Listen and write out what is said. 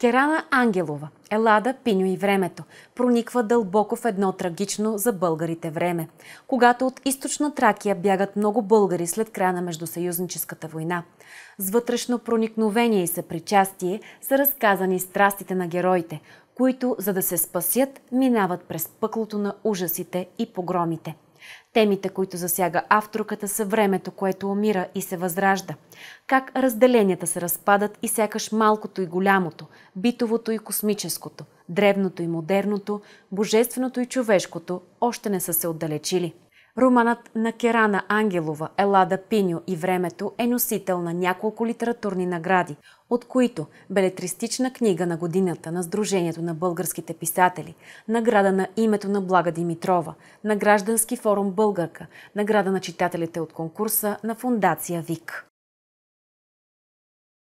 Керана Ангелова, Елада, Пиньо и времето, прониква дълбоко в едно трагично за българите време, когато от източна Тракия бягат много българи след края на Междусъюзническата война. С вътрешно проникновение и съпричастие са разказани страстите на героите, които, за да се спасят, минават през пъклото на ужасите и погромите – Темите, които засяга авторката са времето, което умира и се възражда. Как разделенията се разпадат и сякаш малкото и голямото, битовото и космическото, древното и модерното, божественото и човешкото още не са се отдалечили. Романът на Керана Ангелова «Елада Пиньо и времето» е носител на няколко литературни награди, от които Белетристична книга на годината на Сдружението на българските писатели, награда на името на Блага Димитрова, на Граждански форум Българка, награда на читателите от конкурса на фундация ВИК.